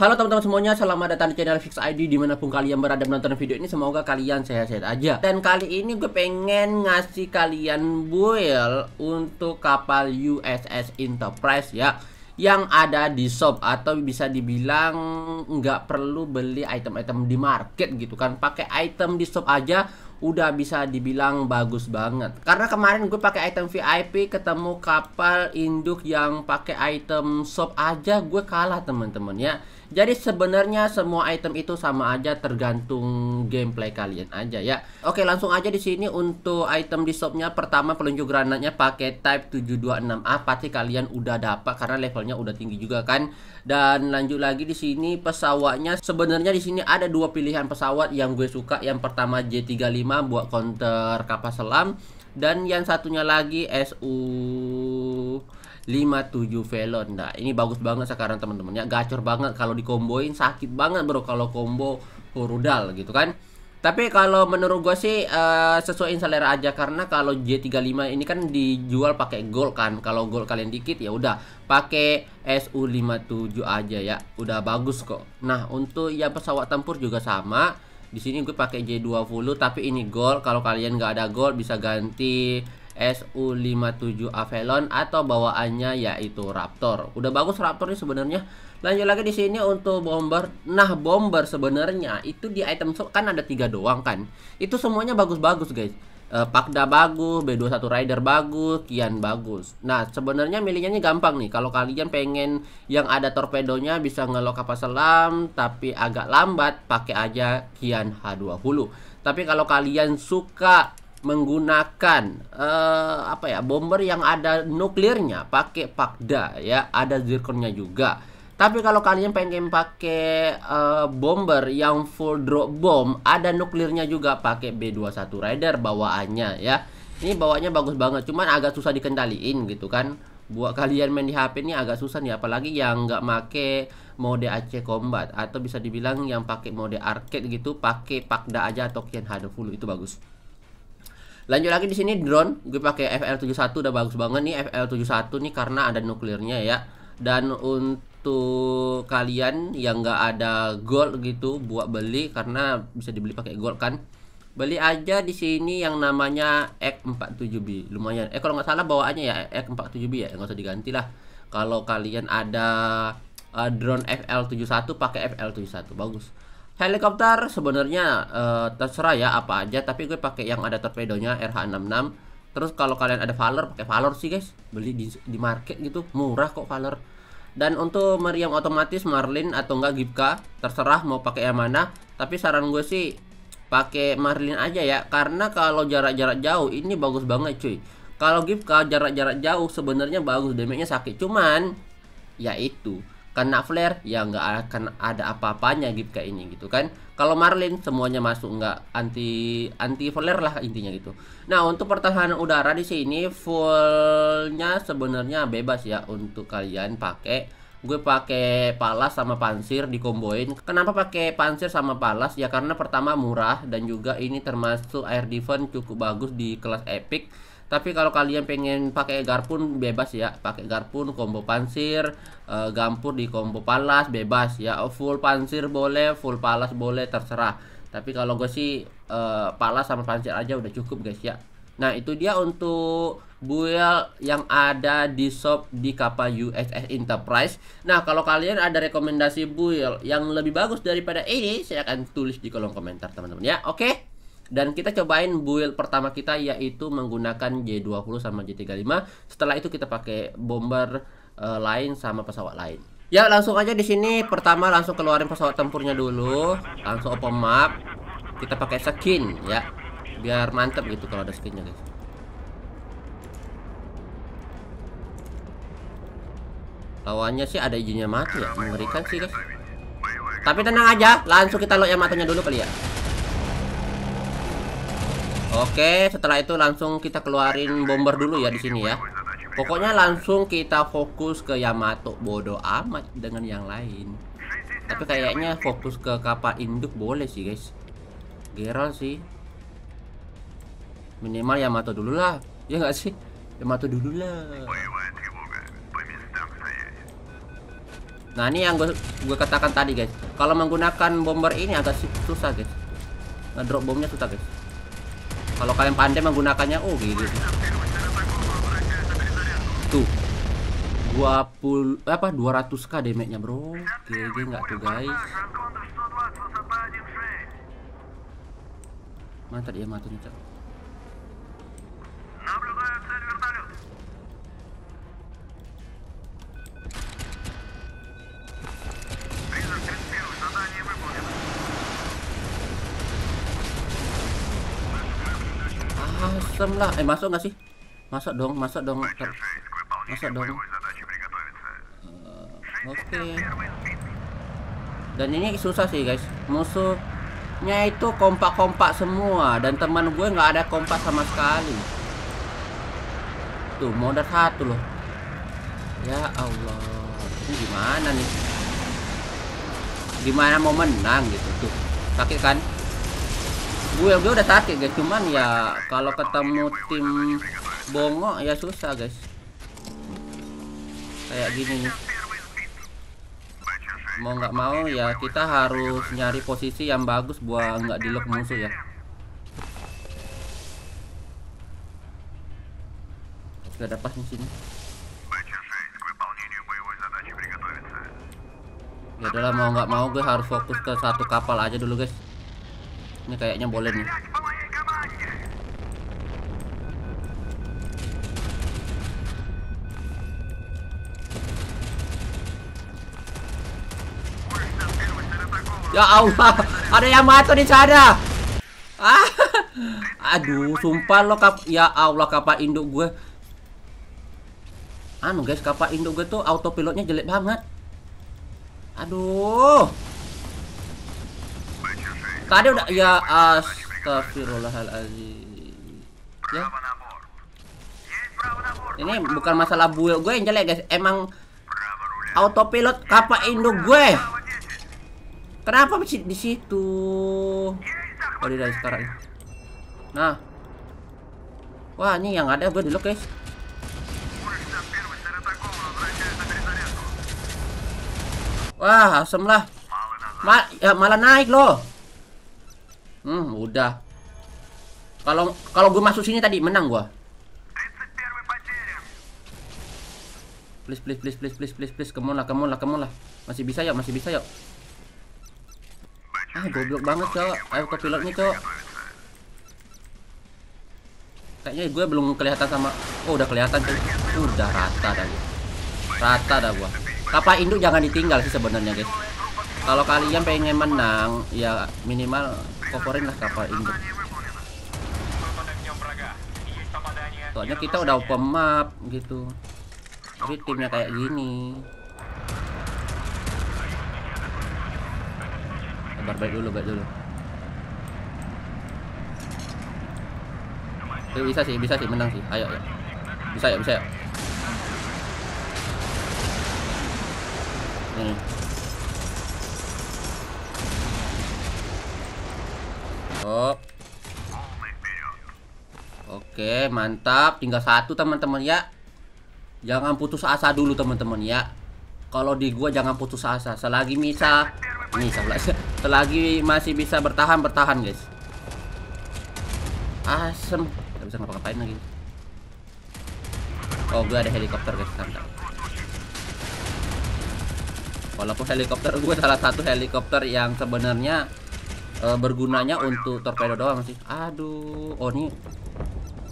Halo teman-teman semuanya, selamat datang di channel Fix ID dimanapun kalian berada menonton video ini Semoga kalian sehat-sehat aja Dan kali ini gue pengen ngasih kalian build untuk kapal USS Enterprise ya Yang ada di shop atau bisa dibilang nggak perlu beli item-item di market gitu kan Pakai item di shop aja udah bisa dibilang bagus banget. Karena kemarin gue pakai item VIP ketemu kapal induk yang pakai item shop aja gue kalah teman-teman ya. Jadi sebenarnya semua item itu sama aja tergantung gameplay kalian aja ya. Oke, langsung aja di sini untuk item di shopnya pertama peluncur granatnya pakai type 726A ah, pasti kalian udah dapat karena levelnya udah tinggi juga kan. Dan lanjut lagi di sini pesawatnya sebenarnya di sini ada dua pilihan pesawat yang gue suka. Yang pertama J35 buat counter kapal selam dan yang satunya lagi SU 57 Velon nah ini bagus banget sekarang teman-teman ya gacor banget kalau dikomboin sakit banget bro kalau combo hurudal gitu kan tapi kalau menurut gue sih uh, eh, sesuaiin selera aja karena kalau J35 ini kan dijual pakai gold kan. Kalau gold kalian dikit ya udah pakai SU57 aja ya. Udah bagus kok. Nah, untuk yang pesawat tempur juga sama di sini gue pakai J20 tapi ini gold kalau kalian nggak ada gold bisa ganti SU57 Avalon atau bawaannya yaitu Raptor. Udah bagus Raptor Raptornya sebenarnya. Lanjut lagi di sini untuk bomber. Nah, bomber sebenarnya itu di item shop kan ada tiga doang kan. Itu semuanya bagus-bagus, guys uh, eh, Pakda bagus, B21 Rider bagus, Kian bagus. Nah, sebenarnya milihnya gampang nih. Kalau kalian pengen yang ada torpedonya bisa ngelok kapal selam tapi agak lambat, pakai aja Kian H20. Tapi kalau kalian suka menggunakan uh, apa ya bomber yang ada nuklirnya pakai Pakda ya ada zirkonnya juga tapi kalau kalian pengen pakai uh, bomber yang full drop bomb, ada nuklirnya juga pakai B21 Rider bawaannya ya. Ini bawaannya bagus banget, cuman agak susah dikendaliin gitu kan. Buat kalian main di HP ini agak susah nih apalagi yang nggak make mode AC Combat atau bisa dibilang yang pakai mode arcade gitu, pakai Pakda aja atau Kian Hado full itu bagus. Lanjut lagi di sini drone, gue pakai FL71 udah bagus banget nih FL71 nih karena ada nuklirnya ya. Dan untuk waktu kalian yang nggak ada gold gitu buat beli karena bisa dibeli pakai gold kan beli aja di sini yang namanya X47B lumayan eh kalau nggak salah bawaannya ya X47B ya nggak usah diganti lah kalau kalian ada uh, drone FL71 pakai FL71 bagus helikopter sebenarnya uh, terserah ya apa aja tapi gue pakai yang ada torpedonya RH66 terus kalau kalian ada Valor pakai Valor sih guys beli di, di market gitu murah kok Valor dan untuk meriam otomatis Marlin atau enggak Gipka, terserah mau pakai yang mana. Tapi saran gue sih pakai Marlin aja ya, karena kalau jarak-jarak jauh ini bagus banget cuy. Kalau Gipka jarak-jarak jauh sebenarnya bagus, damage-nya sakit. Cuman yaitu kena flare ya nggak akan ada apa-apanya gitu kayak ini gitu kan kalau Marlin semuanya masuk nggak anti anti flare lah intinya gitu nah untuk pertahanan udara di sini fullnya sebenarnya bebas ya untuk kalian pakai gue pakai palas sama pansir dikomboin kenapa pakai pansir sama palas ya karena pertama murah dan juga ini termasuk air defense cukup bagus di kelas epic tapi kalau kalian pengen pakai garpun bebas ya pakai garpun combo pansir uh, gampur di combo palas bebas ya oh, full pansir boleh full palas boleh terserah tapi kalau gue sih uh, palas sama pansir aja udah cukup guys ya nah itu dia untuk build yang ada di shop di kapal USS Enterprise nah kalau kalian ada rekomendasi build yang lebih bagus daripada ini saya akan tulis di kolom komentar teman-teman ya oke okay? dan kita cobain build pertama kita yaitu menggunakan J20 sama J35 setelah itu kita pakai bomber uh, lain sama pesawat lain ya langsung aja di sini pertama langsung keluarin pesawat tempurnya dulu langsung open map kita pakai skin ya biar mantep gitu kalau ada skinnya guys lawannya sih ada izinnya mati ya mengerikan sih guys tapi tenang aja langsung kita lock yang matanya dulu kali ya Oke, setelah itu langsung kita keluarin bomber dulu ya di sini ya. Pokoknya langsung kita fokus ke Yamato bodoh amat dengan yang lain. Tapi kayaknya fokus ke kapal induk boleh sih, guys. Geral sih. Minimal Yamato dulu lah. Ya nggak sih? Yamato dulu lah. Nah, ini yang gue, gue katakan tadi, guys. Kalau menggunakan bomber ini agak susah, guys. Ngedrop bomnya susah, guys. Kalau kalian pandai menggunakannya, oh gitu. Tuh. 20 eh, apa 200k damage-nya, Bro. GG nggak tuh, guys. Mantap dia matunya, Cak. langsung lah eh masuk nggak sih masuk dong masuk dong masuk dong uh, oke okay. dan ini susah sih guys musuhnya itu kompak-kompak semua dan teman gue nggak ada kompak sama sekali tuh modal satu loh ya Allah ini gimana nih gimana mau menang gitu tuh sakit kan gue gue udah sakit guys cuman ya kalau ketemu tim bongo ya susah guys kayak gini nih mau nggak mau ya kita harus nyari posisi yang bagus buat nggak dilok musuh ya sudah ada pas di sini ya udahlah mau nggak mau gue harus fokus ke satu kapal aja dulu guys ini kayaknya boleh nih. Ya Allah, ada yang mati di sana. Ah. Aduh, sumpah lo kap ya Allah kapal induk gue. Anu guys, kapal induk gue tuh autopilotnya jelek banget. Aduh. Tadi udah ya astagfirullahalazim. Ya. Ini bukan masalah build gue yang jelek guys, emang autopilot kapal induk gue. Kenapa masih di situ? Oh, di dari sekarang. Nah. Wah, ini yang ada gue dulu guys. Wah, asem lah. Ma ya, malah naik loh. Hmm, udah. Kalau kalau gue masuk sini tadi menang gue. Please, please, please, please, please, please, please, kemun lah, kemun Masih bisa ya, masih bisa ya. Ah, goblok banget cowok, pilotnya cowok. Kayaknya gue belum kelihatan sama. Oh, udah kelihatan tuh. Udah rata dah gue. Rata dah gue. Kapal induk jangan ditinggal sih sebenarnya guys. Kalau kalian pengen menang, ya minimal coverin lah kapal induk. soalnya kita udah open map gitu Tapi timnya kayak gini sabar baik dulu baik dulu Tapi eh, bisa sih, bisa sih menang sih. Ayo ya. Bisa ya, bisa ya. Nih. Oh. Oke, mantap. Tinggal satu teman-teman ya. Jangan putus asa dulu teman-teman ya. Kalau di gua jangan putus asa. Selagi bisa, selagi masih bisa bertahan bertahan guys. Asem, nggak bisa ngapa-ngapain lagi. Oh, gue ada helikopter guys, santai. Walaupun helikopter gue salah satu helikopter yang sebenarnya uh, bergunanya untuk torpedo doang sih aduh oh ini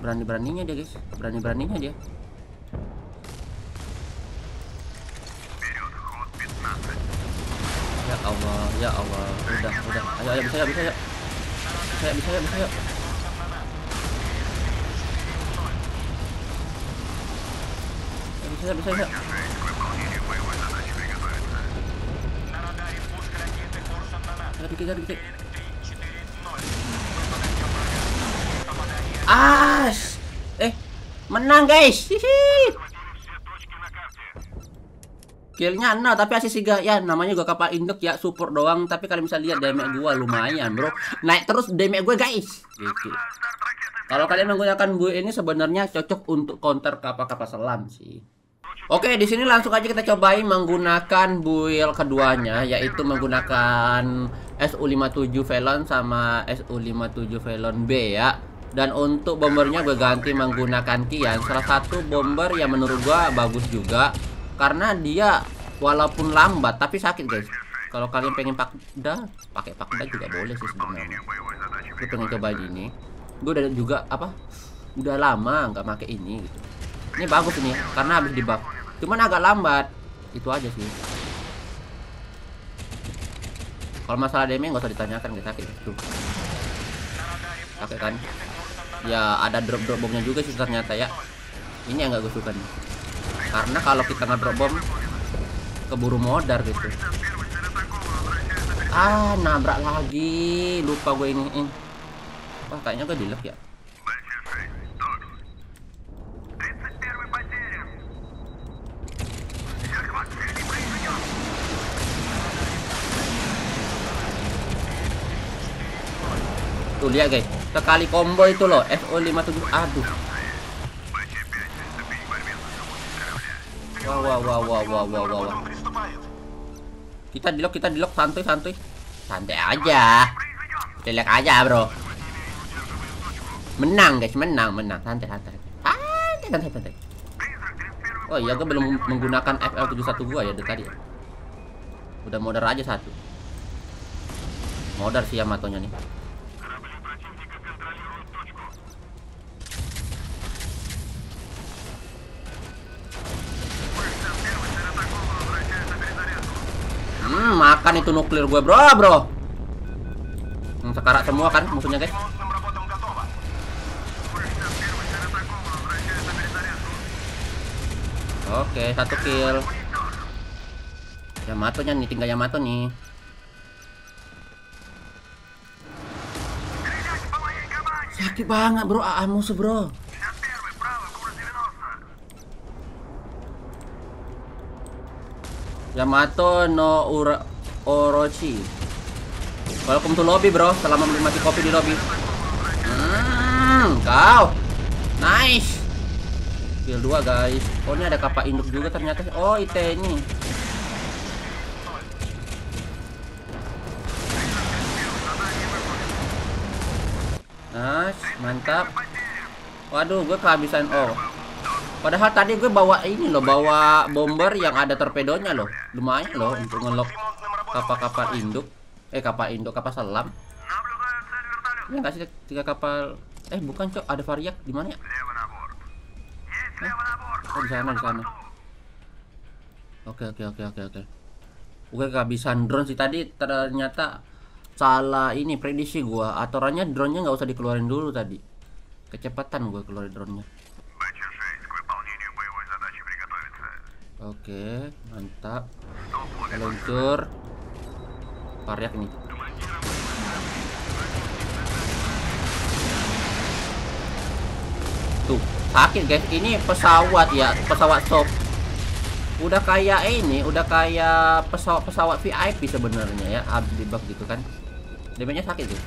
berani beraninya dia guys berani beraninya dia ya Allah ya Allah udah udah ayo ayo bisa ya bisa ya bisa ya bisa ya bisa ya bisa bisa bisa kita dikit, kita dikit. Ah, eh, menang guys. Killnya nol tapi asis 3 ya namanya juga kapal induk ya support doang tapi kalian bisa lihat damage gua lumayan bro naik terus damage gue guys gitu kalau kalian menggunakan bu ini sebenarnya cocok untuk counter kapal-kapal selam sih Oke, di sini langsung aja kita cobain menggunakan build keduanya, yaitu menggunakan SU57 Velon sama SU57 Velon B ya. Dan untuk bombernya gue ganti menggunakan Kian Salah satu bomber yang menurut gue bagus juga Karena dia walaupun lambat tapi sakit guys Kalau kalian pengen pakda pakai pakda juga boleh sih sebenarnya Gue pengen coba ini Gue udah juga apa Udah lama nggak pakai ini gitu Ini bagus ini karena habis di buff Cuman agak lambat Itu aja sih Kalau masalah damage gak usah ditanyakan kita sakit Tuh Pakai kan ya ada drop drop bomnya juga sih ternyata ya ini yang nggak gue suka nih karena kalau kita nggak drop bom keburu modar gitu ah nabrak lagi lupa gue ini -in. wah kayaknya gue dilek ya tuh lihat guys sekali combo itu loh FO57 aduh wow wow wow wow wow wow wow, wow. kita dilok kita dilok santuy santuy santai aja relax aja bro menang guys menang menang santai santai santai santai santai oh iya gue belum menggunakan FL71 gua ya dari tadi ya. udah modern aja satu modern sih ya matonya nih kan itu nuklir gue bro ah, bro yang Sekarat semua kan musuhnya guys Oke satu kill Yamato nya nih tinggal Yamato nih Sakit banget bro AA ah, musuh bro Yamato no Ura Orochi Welcome to lobby bro Selamat menikmati kopi di lobby Hmm Kau Nice Kill 2 guys Oh ini ada kapal induk juga ternyata Oh ite ini Nice Mantap Waduh gue kehabisan Oh Padahal tadi gue bawa ini loh, bawa bomber yang ada torpedonya loh. Lumayan loh untuk ngelok kapal-kapal induk eh kapal induk kapal selam ini nggak sih tiga kapal eh bukan cok ada variak di mana ya eh, oh, di sana di sana oke oke oke oke oke oke kehabisan drone sih tadi ternyata salah ini prediksi gua aturannya drone nya nggak usah dikeluarin dulu tadi kecepatan gua keluarin drone nya oke mantap meluncur Paryak ini Tuh, sakit guys. Ini pesawat ya, pesawat sop. Udah kayak ini, udah kayak pesawat-pesawat VIP sebenarnya ya, abis bug gitu kan. damage sakit tuh.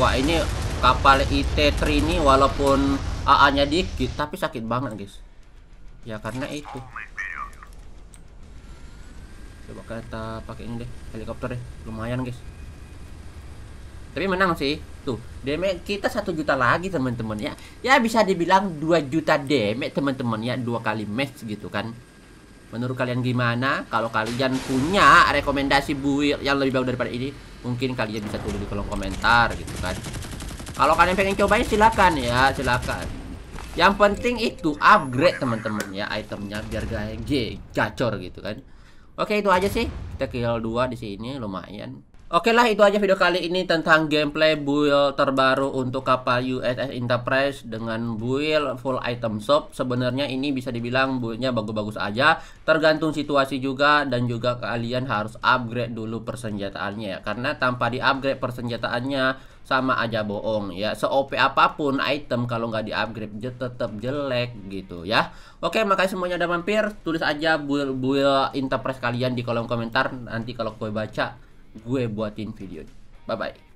Wah, ini kapal IT-3 ini walaupun AA-nya dikit tapi sakit banget guys ya karena itu coba kita pakai ini deh helikopter deh lumayan guys tapi menang sih tuh damage kita satu juta lagi teman-teman ya ya bisa dibilang 2 juta damage teman-teman ya dua kali match gitu kan menurut kalian gimana kalau kalian punya rekomendasi build yang lebih bagus daripada ini mungkin kalian bisa tulis di kolom komentar gitu kan kalau kalian pengen cobain silakan ya, silakan. Yang penting itu upgrade teman-teman ya itemnya biar gak gacor gitu kan. Oke, itu aja sih. Kita kill 2 di sini lumayan. Oke lah itu aja video kali ini tentang gameplay build terbaru untuk kapal USS Enterprise dengan build full item shop Sebenarnya ini bisa dibilang buildnya bagus-bagus aja Tergantung situasi juga dan juga kalian harus upgrade dulu persenjataannya ya Karena tanpa di upgrade persenjataannya sama aja bohong ya. Se-OP apapun item kalau nggak di-upgrade tetap jelek gitu ya. Oke, makanya semuanya udah mampir. Tulis aja build, build interpret kalian di kolom komentar. Nanti kalau gue baca, gue buatin video. Bye-bye.